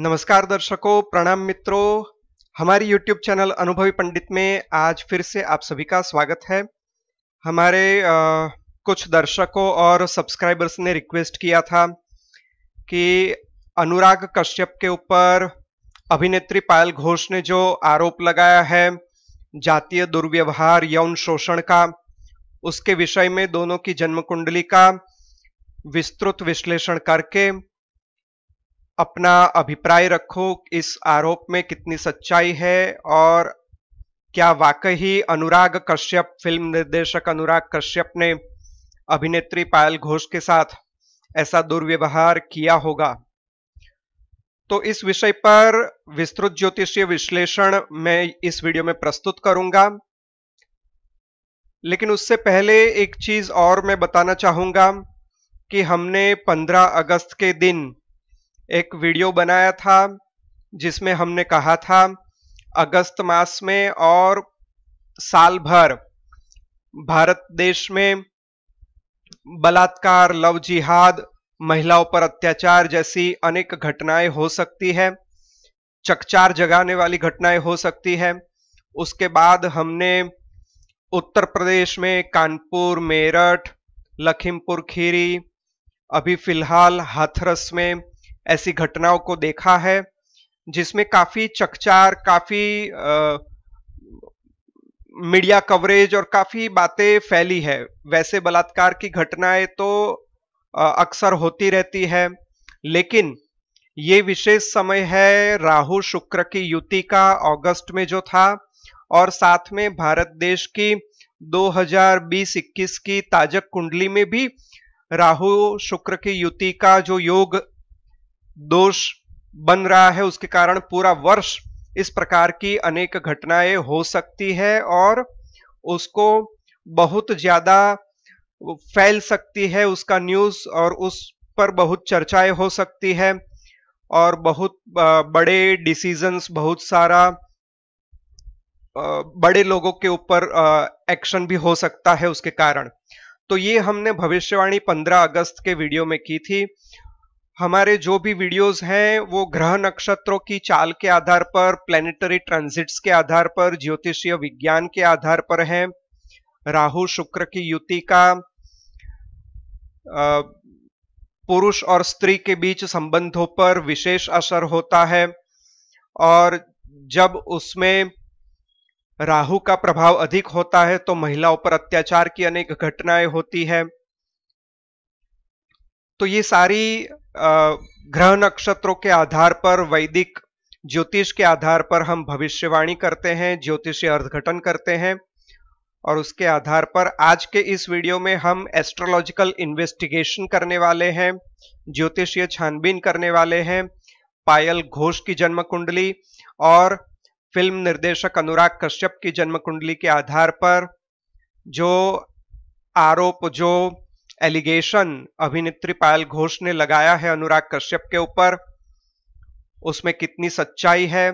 नमस्कार दर्शकों प्रणाम मित्रों हमारी YouTube चैनल अनुभवी पंडित में आज फिर से आप सभी का स्वागत है हमारे आ, कुछ दर्शकों और सब्सक्राइबर्स ने रिक्वेस्ट किया था कि अनुराग कश्यप के ऊपर अभिनेत्री पायल घोष ने जो आरोप लगाया है जातीय दुर्व्यवहार यौन शोषण का उसके विषय में दोनों की जन्म कुंडली का विस्तृत विश्लेषण करके अपना अभिप्राय रखो इस आरोप में कितनी सच्चाई है और क्या वाकई अनुराग कश्यप फिल्म निर्देशक अनुराग कश्यप ने अभिनेत्री पायल घोष के साथ ऐसा दुर्व्यवहार किया होगा तो इस विषय पर विस्तृत ज्योतिषीय विश्लेषण मैं इस वीडियो में प्रस्तुत करूंगा लेकिन उससे पहले एक चीज और मैं बताना चाहूंगा कि हमने 15 अगस्त के दिन एक वीडियो बनाया था जिसमें हमने कहा था अगस्त मास में और साल भर भारत देश में बलात्कार लव जिहाद महिलाओं पर अत्याचार जैसी अनेक घटनाएं हो सकती है चकचार जगाने वाली घटनाएं हो सकती है उसके बाद हमने उत्तर प्रदेश में कानपुर मेरठ लखीमपुर खीरी अभी फिलहाल हाथरस में ऐसी घटनाओं को देखा है जिसमें काफी चकचार काफी मीडिया कवरेज और काफी बातें फैली है वैसे बलात्कार की घटनाएं तो अक्सर होती रहती है लेकिन ये विशेष समय है राहु शुक्र की युति का अगस्त में जो था और साथ में भारत देश की 2020-21 की ताजक कुंडली में भी राहु शुक्र की युति का जो योग दोष बन रहा है उसके कारण पूरा वर्ष इस प्रकार की अनेक घटनाएं हो सकती है और उसको बहुत ज्यादा फैल सकती है उसका न्यूज और उस पर बहुत चर्चाएं हो सकती है और बहुत बड़े डिसीजंस बहुत सारा बड़े लोगों के ऊपर एक्शन भी हो सकता है उसके कारण तो ये हमने भविष्यवाणी 15 अगस्त के वीडियो में की थी हमारे जो भी वीडियोस हैं वो ग्रह नक्षत्रों की चाल के आधार पर प्लेनेटरी ट्रांजिट्स के आधार पर ज्योतिषीय विज्ञान के आधार पर हैं राहु शुक्र की युति का पुरुष और स्त्री के बीच संबंधों पर विशेष असर होता है और जब उसमें राहु का प्रभाव अधिक होता है तो महिलाओं पर अत्याचार की अनेक घटनाएं होती हैं तो ये सारी ग्रह नक्षत्रों के आधार पर वैदिक ज्योतिष के आधार पर हम भविष्यवाणी करते हैं ज्योतिषीय अर्थघटन करते हैं और उसके आधार पर आज के इस वीडियो में हम एस्ट्रोलॉजिकल इन्वेस्टिगेशन करने वाले हैं ज्योतिषीय छानबीन करने वाले हैं पायल घोष की जन्म कुंडली और फिल्म निर्देशक अनुराग कश्यप की जन्म कुंडली के आधार पर जो आरोप जो एलिगेशन अभिनेत्री पायल घोष ने लगाया है अनुराग कश्यप के ऊपर उसमें कितनी सच्चाई है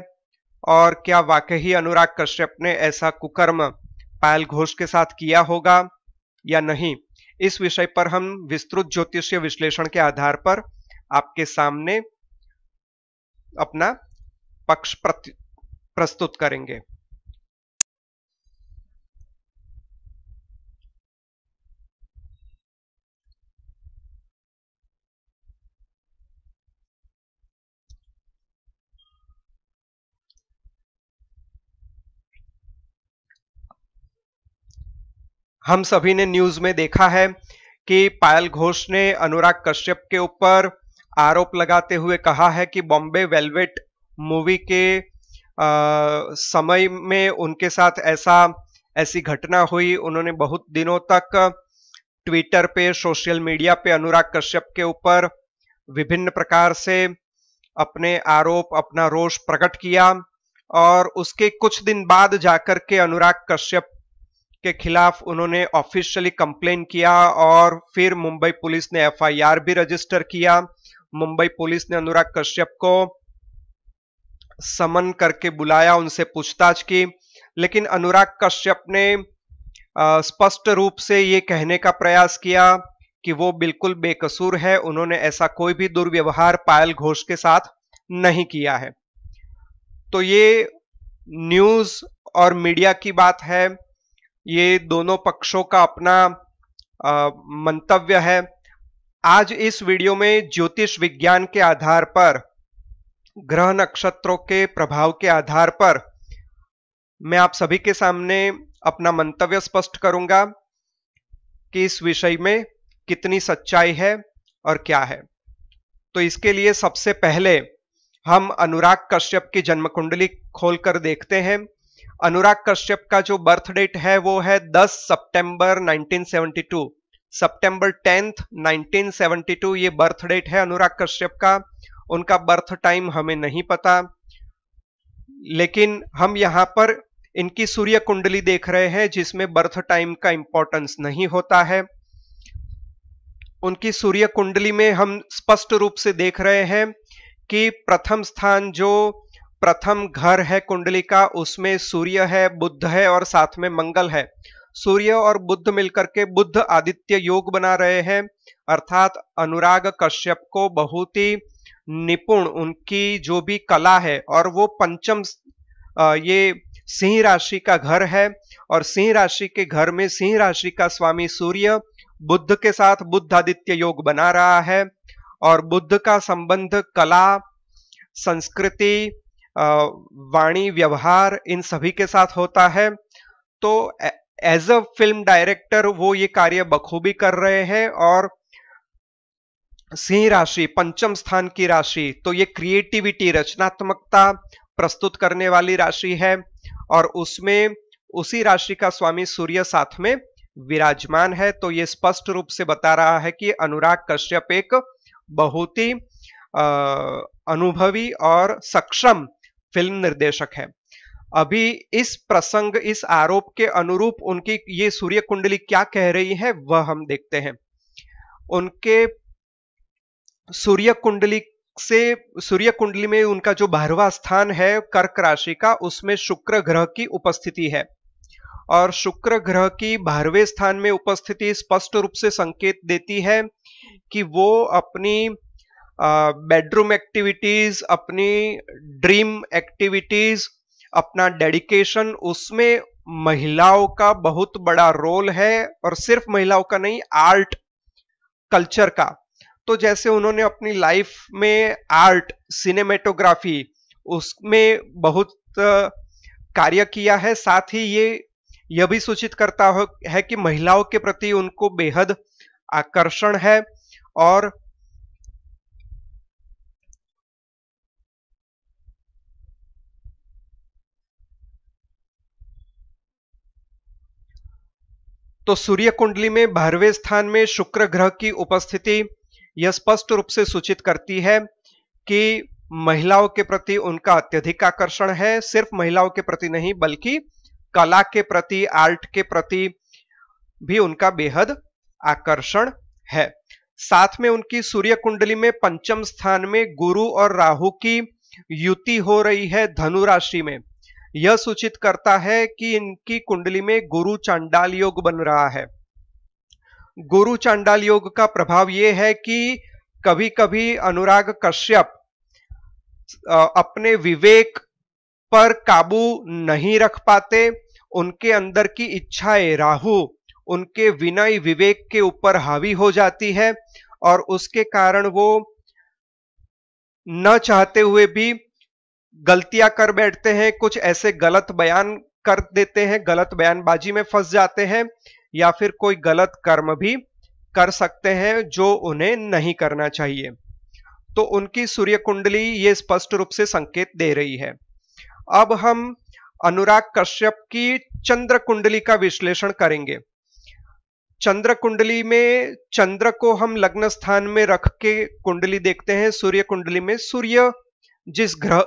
और क्या वाकई अनुराग कश्यप ने ऐसा कुकर्म पायल घोष के साथ किया होगा या नहीं इस विषय पर हम विस्तृत ज्योतिषीय विश्लेषण के आधार पर आपके सामने अपना पक्ष प्रस्तुत करेंगे हम सभी ने न्यूज में देखा है कि पायल घोष ने अनुराग कश्यप के ऊपर आरोप लगाते हुए कहा है कि बॉम्बे वेलवेट मूवी के आ, समय में उनके साथ ऐसा ऐसी घटना हुई उन्होंने बहुत दिनों तक ट्विटर पे सोशल मीडिया पे अनुराग कश्यप के ऊपर विभिन्न प्रकार से अपने आरोप अपना रोष प्रकट किया और उसके कुछ दिन बाद जाकर के अनुराग कश्यप के खिलाफ उन्होंने ऑफिशियली कंप्लेन किया और फिर मुंबई पुलिस ने एफआईआर भी रजिस्टर किया मुंबई पुलिस ने अनुराग कश्यप को समन करके बुलाया उनसे पूछताछ की लेकिन अनुराग कश्यप ने स्पष्ट रूप से ये कहने का प्रयास किया कि वो बिल्कुल बेकसूर है उन्होंने ऐसा कोई भी दुर्व्यवहार पायल घोष के साथ नहीं किया है तो ये न्यूज और मीडिया की बात है ये दोनों पक्षों का अपना मंतव्य है आज इस वीडियो में ज्योतिष विज्ञान के आधार पर ग्रह नक्षत्रों के प्रभाव के आधार पर मैं आप सभी के सामने अपना मंतव्य स्पष्ट करूंगा कि इस विषय में कितनी सच्चाई है और क्या है तो इसके लिए सबसे पहले हम अनुराग कश्यप की जन्म कुंडली खोलकर देखते हैं अनुराग कश्यप का जो बर्थ डेट है वो है 10 सितंबर 1972 सितंबर 10th 1972 ये बर्थ डेट है अनुराग कश्यप का उनका बर्थ टाइम हमें नहीं पता लेकिन हम यहाँ पर इनकी सूर्य कुंडली देख रहे हैं जिसमें बर्थ टाइम का इंपॉर्टेंस नहीं होता है उनकी सूर्य कुंडली में हम स्पष्ट रूप से देख रहे हैं कि प्रथम स्थान जो प्रथम घर है कुंडली का उसमें सूर्य है बुद्ध है और साथ में मंगल है सूर्य और बुद्ध मिलकर के बुद्ध आदित्य योग बना रहे हैं अर्थात अनुराग कश्यप को बहुत ही निपुण उनकी जो भी कला है और वो पंचम ये सिंह राशि का घर है और सिंह राशि के घर में सिंह राशि का स्वामी सूर्य बुद्ध के साथ बुद्ध आदित्य योग बना रहा है और बुद्ध का संबंध कला संस्कृति वाणी व्यवहार इन सभी के साथ होता है तो एज अ फिल्म डायरेक्टर वो ये कार्य बखूबी कर रहे हैं और सिंह राशि पंचम स्थान की राशि तो ये क्रिएटिविटी रचनात्मकता प्रस्तुत करने वाली राशि है और उसमें उसी राशि का स्वामी सूर्य साथ में विराजमान है तो ये स्पष्ट रूप से बता रहा है कि अनुराग कश्यप एक बहुत ही अनुभवी और सक्षम फिल्म निर्देशक है अभी इस प्रसंग इस आरोप के अनुरूप उनकी ये सूर्य कुंडली क्या कह रही है वह हम देखते हैं उनके सूर्य कुंडली से सूर्य कुंडली में उनका जो बारहवा स्थान है कर्क राशि का उसमें शुक्र ग्रह की उपस्थिति है और शुक्र ग्रह की बारहवें स्थान में उपस्थिति स्पष्ट रूप से संकेत देती है कि वो अपनी बेडरूम एक्टिविटीज अपनी ड्रीम एक्टिविटीज अपना डेडिकेशन उसमें महिलाओं का बहुत बड़ा रोल है और सिर्फ महिलाओं का नहीं आर्ट कल्चर का तो जैसे उन्होंने अपनी लाइफ में आर्ट सिनेमेटोग्राफी उसमें बहुत कार्य किया है साथ ही ये यह भी सूचित करता है कि महिलाओं के प्रति उनको बेहद आकर्षण है और तो सूर्य कुंडली में बारहवें स्थान में शुक्र ग्रह की उपस्थिति यह स्पष्ट रूप से सूचित करती है कि महिलाओं के प्रति उनका अत्यधिक आकर्षण है सिर्फ महिलाओं के प्रति नहीं बल्कि कला के प्रति आर्ट के प्रति भी उनका बेहद आकर्षण है साथ में उनकी सूर्य कुंडली में पंचम स्थान में गुरु और राहु की युति हो रही है धनु राशि में यह सूचित करता है कि इनकी कुंडली में गुरु चांडाल योग बन रहा है गुरु चांडाल योग का प्रभाव यह है कि कभी कभी अनुराग कश्यप अपने विवेक पर काबू नहीं रख पाते उनके अंदर की इच्छाएं राहु उनके विनय विवेक के ऊपर हावी हो जाती है और उसके कारण वो न चाहते हुए भी गलतियां कर बैठते हैं कुछ ऐसे गलत बयान कर देते हैं गलत बयानबाजी में फंस जाते हैं या फिर कोई गलत कर्म भी कर सकते हैं जो उन्हें नहीं करना चाहिए तो उनकी सूर्य कुंडली ये स्पष्ट रूप से संकेत दे रही है अब हम अनुराग कश्यप की चंद्र कुंडली का विश्लेषण करेंगे चंद्र कुंडली में चंद्र को हम लग्न स्थान में रख के कुंडली देखते हैं सूर्य कुंडली में सूर्य जिस ग्रह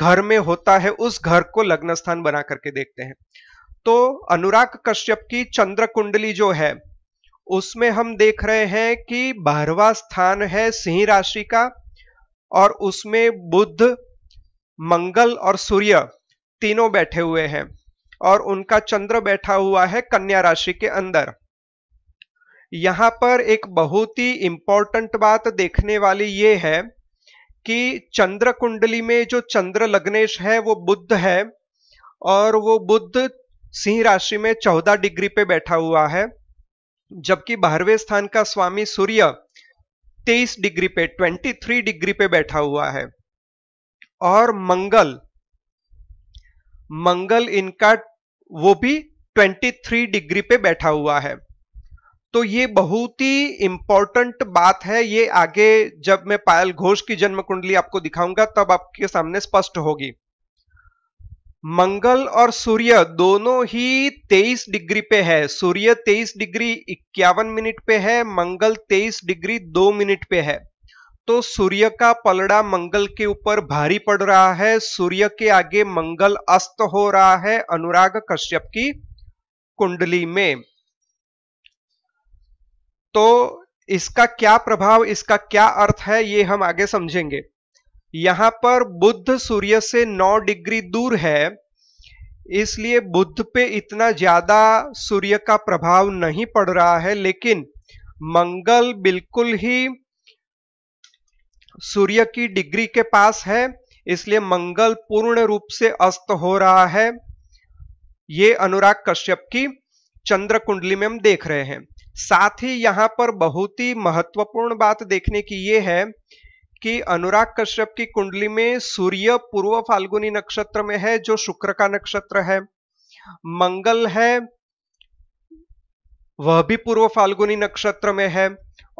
घर में होता है उस घर को लग्न स्थान बना करके देखते हैं तो अनुराग कश्यप की चंद्र कुंडली जो है उसमें हम देख रहे हैं कि बारवा स्थान है सिंह राशि का और उसमें बुद्ध मंगल और सूर्य तीनों बैठे हुए हैं और उनका चंद्र बैठा हुआ है कन्या राशि के अंदर यहां पर एक बहुत ही इंपॉर्टेंट बात देखने वाली ये है कि चंद्र कुंडली में जो चंद्र लग्नेश है वो बुद्ध है और वो बुद्ध सिंह राशि में चौदह डिग्री पे बैठा हुआ है जबकि बारहवें स्थान का स्वामी सूर्य तेईस डिग्री पे ट्वेंटी थ्री डिग्री पे बैठा हुआ है और मंगल मंगल इनका वो भी ट्वेंटी थ्री डिग्री पे बैठा हुआ है तो ये बहुत ही इंपॉर्टेंट बात है ये आगे जब मैं पायल घोष की जन्म कुंडली आपको दिखाऊंगा तब आपके सामने स्पष्ट होगी मंगल और सूर्य दोनों ही 23 डिग्री पे है सूर्य 23 डिग्री इक्यावन मिनट पे है मंगल 23 डिग्री दो मिनट पे है तो सूर्य का पलड़ा मंगल के ऊपर भारी पड़ रहा है सूर्य के आगे मंगल अस्त हो रहा है अनुराग कश्यप की कुंडली में तो इसका क्या प्रभाव इसका क्या अर्थ है ये हम आगे समझेंगे यहां पर बुद्ध सूर्य से 9 डिग्री दूर है इसलिए बुद्ध पे इतना ज्यादा सूर्य का प्रभाव नहीं पड़ रहा है लेकिन मंगल बिल्कुल ही सूर्य की डिग्री के पास है इसलिए मंगल पूर्ण रूप से अस्त हो रहा है ये अनुराग कश्यप की चंद्र कुंडली में हम देख रहे हैं साथ ही यहां पर बहुत ही महत्वपूर्ण बात देखने की ये है कि अनुराग कश्यप की कुंडली में सूर्य पूर्व फाल्गुनी नक्षत्र में है जो शुक्र का नक्षत्र है मंगल है वह भी पूर्व फाल्गुनी नक्षत्र में है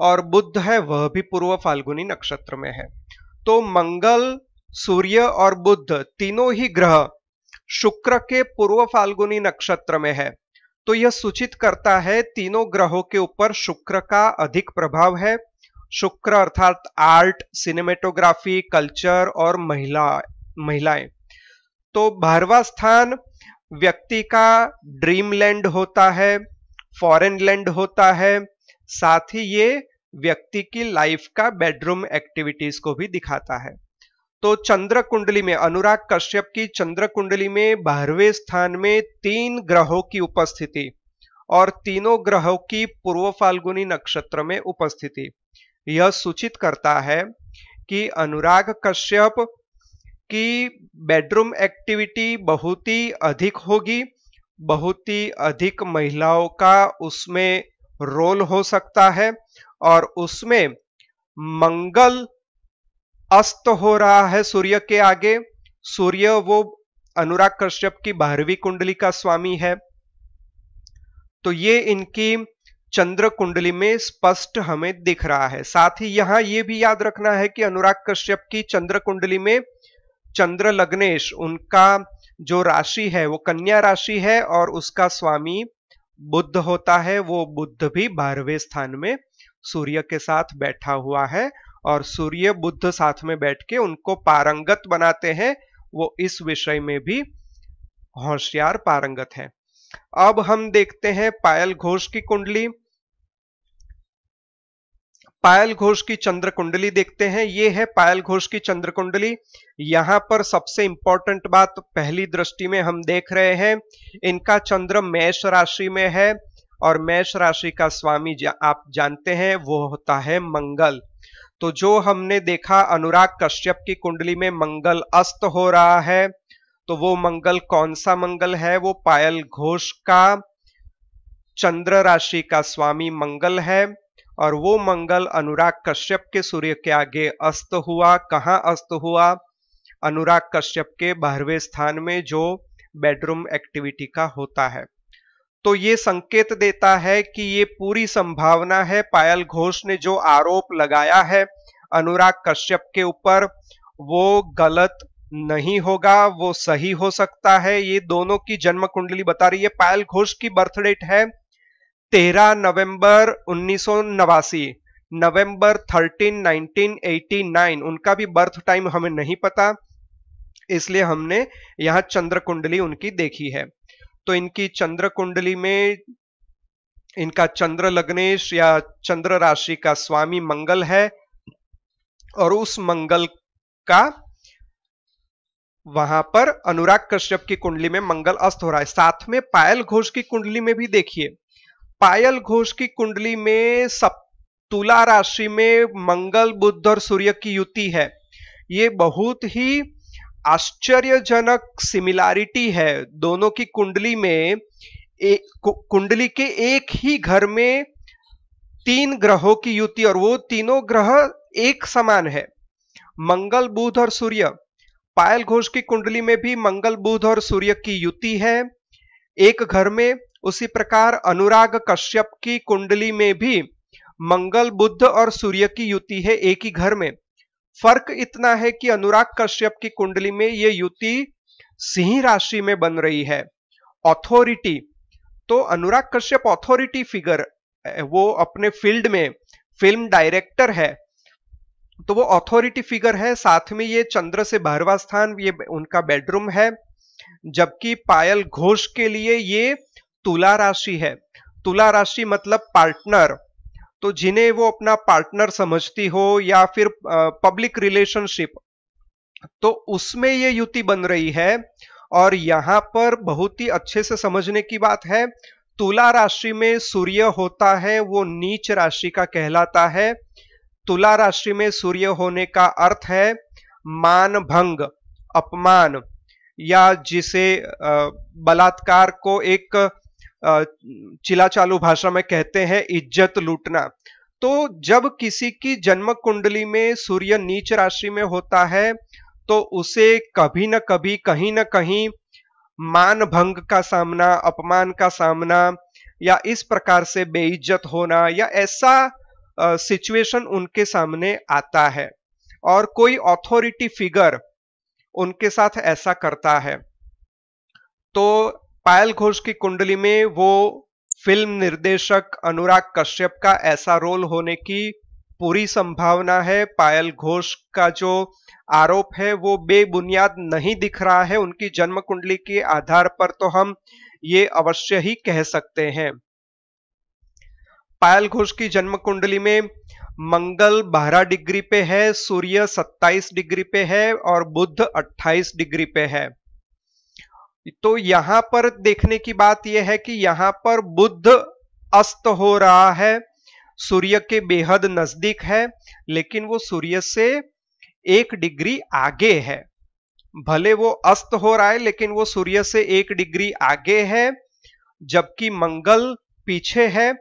और बुद्ध है वह भी पूर्व फाल्गुनी नक्षत्र में है तो मंगल सूर्य और बुद्ध तीनों ही ग्रह शुक्र के पूर्व फाल्गुनी नक्षत्र में है तो यह सूचित करता है तीनों ग्रहों के ऊपर शुक्र का अधिक प्रभाव है शुक्र अर्थात आर्ट सिनेमेटोग्राफी कल्चर और महिला महिलाएं तो बारवा स्थान व्यक्ति का ड्रीम लैंड होता है फॉरेन लैंड होता है साथ ही ये व्यक्ति की लाइफ का बेडरूम एक्टिविटीज को भी दिखाता है तो चंद्र कुंडली में अनुराग कश्यप की चंद्र कुंडली में बारहवें स्थान में तीन ग्रहों की उपस्थिति और तीनों ग्रहों की पूर्व फाल्गुनी नक्षत्र में उपस्थिति यह सूचित करता है कि अनुराग कश्यप की बेडरूम एक्टिविटी बहुत ही अधिक होगी बहुत ही अधिक महिलाओं का उसमें रोल हो सकता है और उसमें मंगल अस्त हो रहा है सूर्य के आगे सूर्य वो अनुराग कश्यप की बारहवीं कुंडली का स्वामी है तो ये इनकी चंद्र कुंडली में स्पष्ट हमें दिख रहा है साथ ही यहां ये भी याद रखना है कि अनुराग कश्यप की चंद्र कुंडली में चंद्र लग्नेश उनका जो राशि है वो कन्या राशि है और उसका स्वामी बुद्ध होता है वो बुद्ध भी बारहवें स्थान में सूर्य के साथ बैठा हुआ है और सूर्य बुद्ध साथ में बैठ के उनको पारंगत बनाते हैं वो इस विषय में भी होशियार पारंगत हैं अब हम देखते हैं पायल घोष की कुंडली पायल घोष की चंद्र कुंडली देखते हैं ये है पायल घोष की चंद्र कुंडली यहां पर सबसे इंपॉर्टेंट बात पहली दृष्टि में हम देख रहे हैं इनका चंद्र मेष राशि में है और मेष राशि का स्वामी जा, आप जानते हैं वो होता है मंगल तो जो हमने देखा अनुराग कश्यप की कुंडली में मंगल अस्त हो रहा है तो वो मंगल कौन सा मंगल है वो पायल घोष का चंद्र राशि का स्वामी मंगल है और वो मंगल अनुराग कश्यप के सूर्य के आगे अस्त हुआ कहाँ अस्त हुआ अनुराग कश्यप के बारहवें स्थान में जो बेडरूम एक्टिविटी का होता है तो ये संकेत देता है कि ये पूरी संभावना है पायल घोष ने जो आरोप लगाया है अनुराग कश्यप के ऊपर वो गलत नहीं होगा वो सही हो सकता है ये दोनों की जन्म कुंडली बता रही है पायल घोष की बर्थ डेट है तेरह नवंबर उन्नीस नवंबर 13 1989 उनका भी बर्थ टाइम हमें नहीं पता इसलिए हमने यहां चंद्र कुंडली उनकी देखी है तो इनकी चंद्र कुंडली में इनका चंद्र लग्नेश या चंद्र राशि का स्वामी मंगल है और उस मंगल का वहां पर अनुराग कश्यप की कुंडली में मंगल अस्त हो रहा है साथ में पायल घोष की कुंडली में भी देखिए पायल घोष की कुंडली में सब तुला राशि में मंगल बुद्ध और सूर्य की युति है ये बहुत ही आश्चर्यजनक सिमिलैरिटी है दोनों की कुंडली में कुंडली के एक ही घर में तीन ग्रहों की युति और वो तीनों ग्रह एक समान है मंगल बुध और सूर्य पायल घोष की कुंडली में भी मंगल बुध और सूर्य की युति है एक घर में उसी प्रकार अनुराग कश्यप की कुंडली में भी मंगल बुद्ध और सूर्य की युति है एक ही घर में फर्क इतना है कि अनुराग कश्यप की कुंडली में ये युति सिंह राशि में बन रही है ऑथोरिटी तो अनुराग कश्यप ऑथोरिटी फिगर वो अपने फील्ड में फिल्म डायरेक्टर है तो वो ऑथोरिटी फिगर है साथ में ये चंद्र से बहरवा स्थान ये उनका बेडरूम है जबकि पायल घोष के लिए ये तुला राशि है तुला राशि मतलब पार्टनर तो जिन्हें वो अपना पार्टनर समझती हो या फिर पब्लिक रिलेशनशिप तो उसमें ये युति बन रही है और यहाँ पर बहुत ही अच्छे से समझने की बात है तुला राशि में सूर्य होता है वो नीच राशि का कहलाता है तुला राशि में सूर्य होने का अर्थ है मान भंग अपमान या जिसे बलात्कार को एक चिला चालू भाषा में कहते हैं इज्जत लूटना तो जब किसी की जन्म कुंडली में सूर्य नीच राशि में होता है तो उसे कभी न कभी कहीं ना कहीं मान भंग का सामना अपमान का सामना या इस प्रकार से बेइज्जत होना या ऐसा सिचुएशन उनके सामने आता है और कोई अथॉरिटी फिगर उनके साथ ऐसा करता है तो पायल घोष की कुंडली में वो फिल्म निर्देशक अनुराग कश्यप का ऐसा रोल होने की पूरी संभावना है पायल घोष का जो आरोप है वो बेबुनियाद नहीं दिख रहा है उनकी जन्म कुंडली के आधार पर तो हम ये अवश्य ही कह सकते हैं पायल घोष की जन्म कुंडली में मंगल 12 डिग्री पे है सूर्य 27 डिग्री पे है और बुध 28 डिग्री पे है तो यहां पर देखने की बात यह है कि यहां पर बुद्ध अस्त हो रहा है सूर्य के बेहद नजदीक है लेकिन वो सूर्य से एक डिग्री आगे है भले वो अस्त हो रहा है लेकिन वो सूर्य से एक डिग्री आगे है जबकि मंगल पीछे है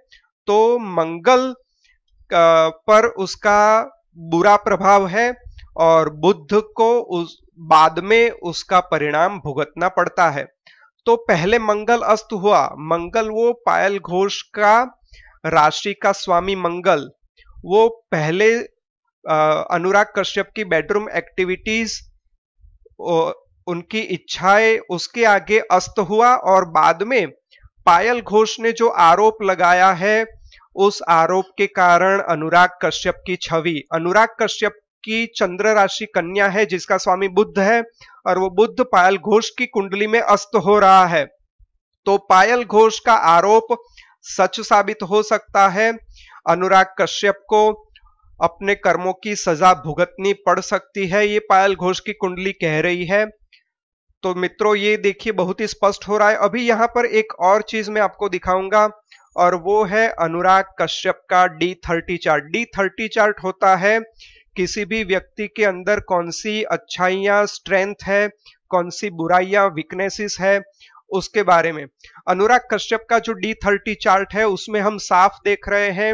तो मंगल पर उसका बुरा प्रभाव है और बुद्ध को उस बाद में उसका परिणाम भुगतना पड़ता है तो पहले मंगल अस्त हुआ मंगल वो पायल घोष का राशि का स्वामी मंगल वो पहले अनुराग कश्यप की बेडरूम एक्टिविटीज उनकी इच्छाएं उसके आगे अस्त हुआ और बाद में पायल घोष ने जो आरोप लगाया है उस आरोप के कारण अनुराग कश्यप की छवि अनुराग कश्यप की चंद्र राशि कन्या है जिसका स्वामी बुद्ध है और वो बुद्ध पायल घोष की कुंडली में अस्त हो रहा है तो पायल घोष का आरोप सच साबित हो सकता है अनुराग कश्यप को अपने कर्मों की सजा भुगतनी पड़ सकती है ये पायल घोष की कुंडली कह रही है तो मित्रों ये देखिए बहुत ही स्पष्ट हो रहा है अभी यहां पर एक और चीज मैं आपको दिखाऊंगा और वो है अनुराग कश्यप का D thirty chart D thirty chart होता है किसी भी व्यक्ति के अंदर कौन सी अच्छाइयाँ स्ट्रेंथ है कौन सी बुराइयाँ वीकनेसेस है उसके बारे में अनुराग कश्यप का जो डी थर्टी चार्ट है उसमें हम साफ देख रहे हैं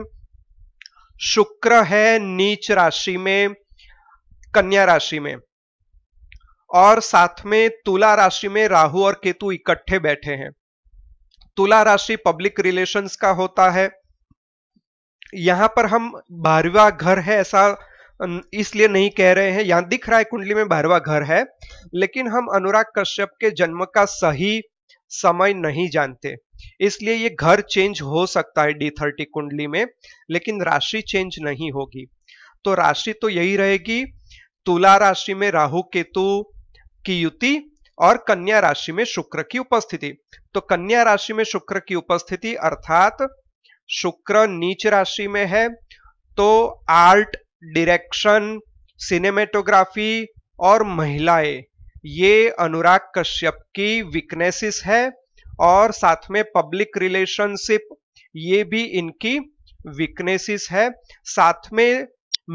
शुक्र है नीच राशि में कन्या राशि में और साथ में तुला राशि में राहु और केतु इकट्ठे बैठे हैं तुला राशि पब्लिक रिलेशंस का होता है यहां पर हम बारवा घर है ऐसा इसलिए नहीं कह रहे हैं यहाँ दिख रहा है कुंडली में भैरवा घर है लेकिन हम अनुराग कश्यप के जन्म का सही समय नहीं जानते इसलिए ये घर चेंज हो सकता है डी थर्टी कुंडली में लेकिन राशि चेंज नहीं होगी तो राशि तो यही रहेगी तुला राशि में राहु केतु की युति और कन्या राशि में शुक्र की उपस्थिति तो कन्या राशि में शुक्र की उपस्थिति अर्थात शुक्र नीच राशि में है तो आर्ट डायरेक्शन सिनेमेटोग्राफी और महिलाएं ये अनुराग कश्यप की वीकनेसेस है और साथ में पब्लिक रिलेशनशिप ये भी इनकी वीकनेसेस है साथ में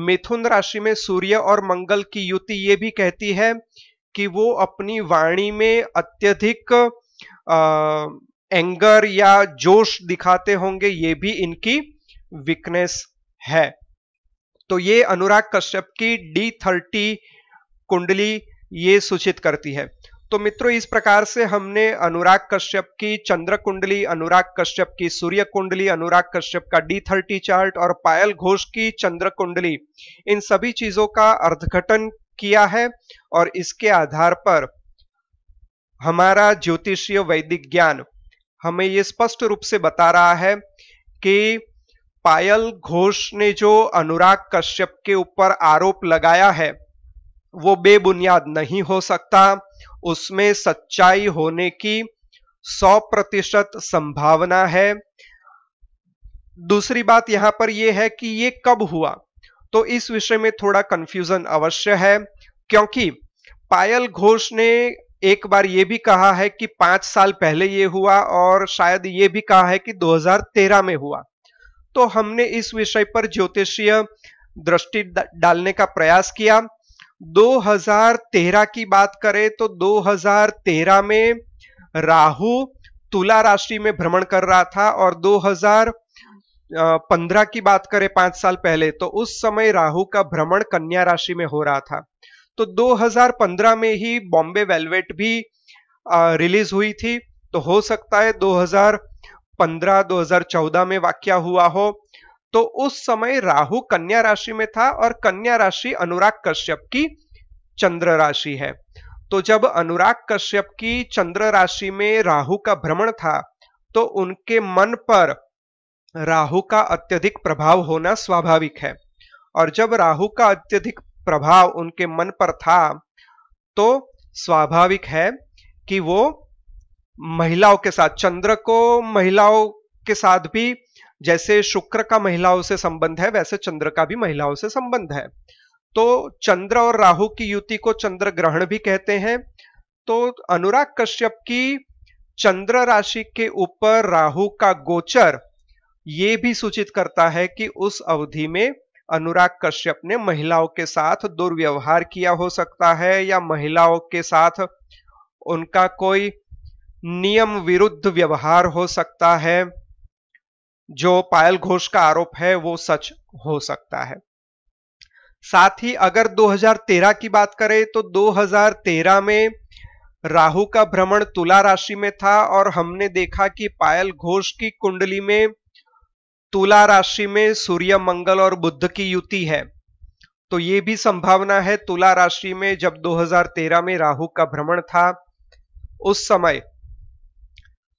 मिथुन राशि में सूर्य और मंगल की युति ये भी कहती है कि वो अपनी वाणी में अत्यधिक एंगर या जोश दिखाते होंगे ये भी इनकी वीकनेस है तो ये अनुराग कश्यप की डी थर्टी कुंडली ये सूचित करती है तो मित्रों इस प्रकार से हमने अनुराग कश्यप की चंद्र कुंडली अनुराग कश्यप की सूर्य कुंडली अनुराग कश्यप का डी थर्टी चार्ट और पायल घोष की चंद्र कुंडली इन सभी चीजों का अर्थघटन किया है और इसके आधार पर हमारा ज्योतिषीय वैदिक ज्ञान हमें ये स्पष्ट रूप से बता रहा है कि पायल घोष ने जो अनुराग कश्यप के ऊपर आरोप लगाया है वो बेबुनियाद नहीं हो सकता उसमें सच्चाई होने की सौ प्रतिशत संभावना है दूसरी बात यहां पर यह है कि ये कब हुआ तो इस विषय में थोड़ा कंफ्यूजन अवश्य है क्योंकि पायल घोष ने एक बार ये भी कहा है कि पांच साल पहले ये हुआ और शायद ये भी कहा है कि 2013 में हुआ तो हमने इस विषय पर ज्योतिषीय दृष्टि डालने का प्रयास किया 2013 की बात करें तो 2013 में राहु तुला राशि में भ्रमण कर रहा था और 2015 की बात करें पांच साल पहले तो उस समय राहु का भ्रमण कन्या राशि में हो रहा था तो 2015 में ही बॉम्बे वेलवेट भी रिलीज हुई थी तो हो सकता है पंद्रह 2014 में वाक्य हुआ हो तो उस समय राहु कन्या राशि में था और कन्या राशि अनुराग कश्यप की चंद्र राशि है तो जब अनुराग कश्यप की चंद्र राशि में राहु का भ्रमण था तो उनके मन पर राहु का अत्यधिक प्रभाव होना स्वाभाविक है और जब राहु का अत्यधिक प्रभाव उनके मन पर था तो स्वाभाविक है कि वो महिलाओं के साथ चंद्र को महिलाओं के साथ भी जैसे शुक्र का महिलाओं से संबंध है वैसे चंद्र का भी महिलाओं से संबंध है तो चंद्र और राहु की युति को चंद्र ग्रहण भी कहते हैं तो अनुराग कश्यप की चंद्र राशि के ऊपर राहु का गोचर ये भी सूचित करता है कि उस अवधि में अनुराग कश्यप ने महिलाओं के साथ दुर्व्यवहार किया हो सकता है या महिलाओं के साथ उनका कोई नियम विरुद्ध व्यवहार हो सकता है जो पायल घोष का आरोप है वो सच हो सकता है साथ ही अगर 2013 की बात करें तो 2013 में राहु का भ्रमण तुला राशि में था और हमने देखा कि पायल घोष की कुंडली में तुला राशि में सूर्य मंगल और बुद्ध की युति है तो ये भी संभावना है तुला राशि में जब 2013 में राहु का भ्रमण था उस समय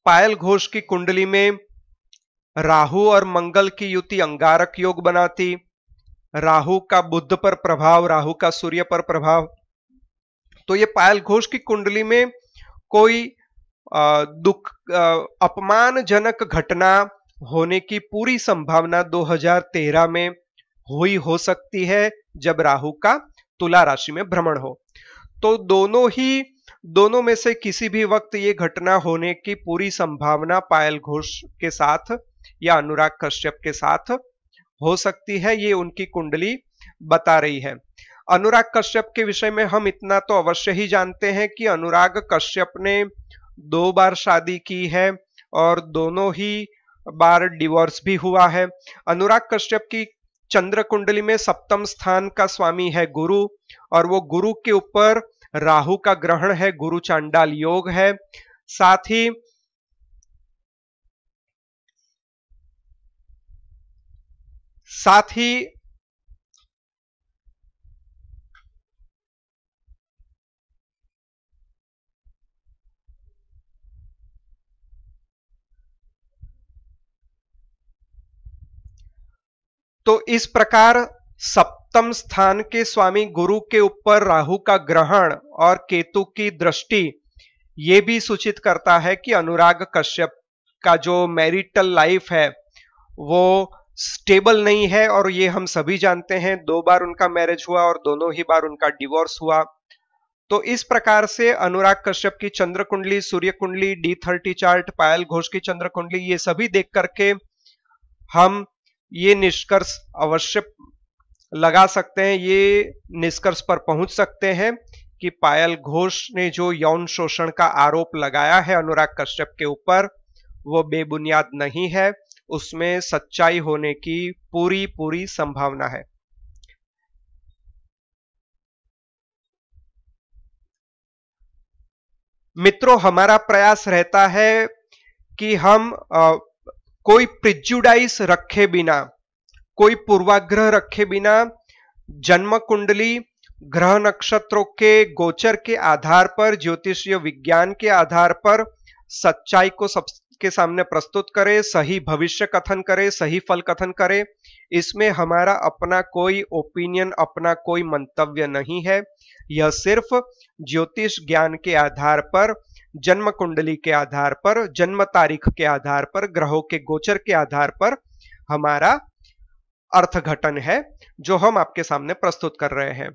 पायल घोष की कुंडली में राहु और मंगल की युति अंगारक योग बनाती राहु का बुद्ध पर प्रभाव राहु का सूर्य पर प्रभाव तो ये पायल घोष की कुंडली में कोई आ, दुख अपमानजनक घटना होने की पूरी संभावना 2013 में हुई हो सकती है जब राहु का तुला राशि में भ्रमण हो तो दोनों ही दोनों में से किसी भी वक्त ये घटना होने की पूरी संभावना पायल घोष के साथ या अनुराग कश्यप के साथ हो सकती है ये उनकी कुंडली बता रही है अनुराग कश्यप के विषय में हम इतना तो अवश्य ही जानते हैं कि अनुराग कश्यप ने दो बार शादी की है और दोनों ही बार डिवोर्स भी हुआ है अनुराग कश्यप की चंद्र कुंडली में सप्तम स्थान का स्वामी है गुरु और वो गुरु के ऊपर राहु का ग्रहण है गुरु चांडाल योग है साथ ही साथ ही तो इस प्रकार सप सप्तम स्थान के स्वामी गुरु के ऊपर राहु का ग्रहण और केतु की दृष्टि ये भी सूचित करता है कि अनुराग कश्यप का जो मैरिटल लाइफ है वो स्टेबल नहीं है और ये हम सभी जानते हैं दो बार उनका मैरिज हुआ और दोनों ही बार उनका डिवोर्स हुआ तो इस प्रकार से अनुराग कश्यप की चंद्र कुंडली सूर्य कुंडली D thirty chart Payal Ghosh की चंद्र कुंडली ये सभी देख करके हम ये निष्कर्ष अवश्य लगा सकते हैं ये निष्कर्ष पर पहुंच सकते हैं कि पायल घोष ने जो यौन शोषण का आरोप लगाया है अनुराग कश्यप के ऊपर वो बेबुनियाद नहीं है उसमें सच्चाई होने की पूरी पूरी संभावना है मित्रों हमारा प्रयास रहता है कि हम आ, कोई प्रिजुडाइस रखे बिना कोई पूर्वाग्रह रखे बिना जन्म कुंडली ग्रह नक्षत्रों के गोचर के आधार पर ज्योतिषीय विज्ञान के आधार पर सच्चाई को सब के सामने प्रस्तुत करे सही भविष्य कथन करे सही फल कथन करे इसमें हमारा अपना कोई ओपिनियन अपना कोई मंतव्य नहीं है यह सिर्फ ज्योतिष ज्ञान के आधार पर जन्म कुंडली के आधार पर जन्म तारीख के आधार पर ग्रहों के गोचर के आधार पर हमारा अर्थघटन है जो हम आपके सामने प्रस्तुत कर रहे हैं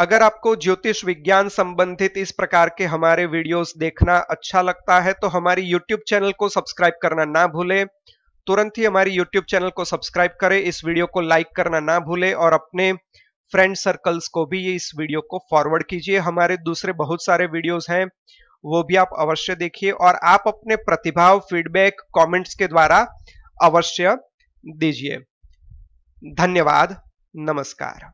अगर आपको ज्योतिष विज्ञान संबंधित इस प्रकार के हमारे वीडियोस देखना अच्छा लगता है तो हमारी YouTube चैनल को सब्सक्राइब करना ना भूले तुरंत ही हमारी YouTube चैनल को सब्सक्राइब करें इस वीडियो को लाइक करना ना भूले और अपने फ्रेंड सर्कल्स को भी इस वीडियो को फॉरवर्ड कीजिए हमारे दूसरे बहुत सारे वीडियोज हैं वो भी आप अवश्य देखिए और आप अपने प्रतिभाव फीडबैक कॉमेंट्स के द्वारा अवश्य दीजिए धन्यवाद नमस्कार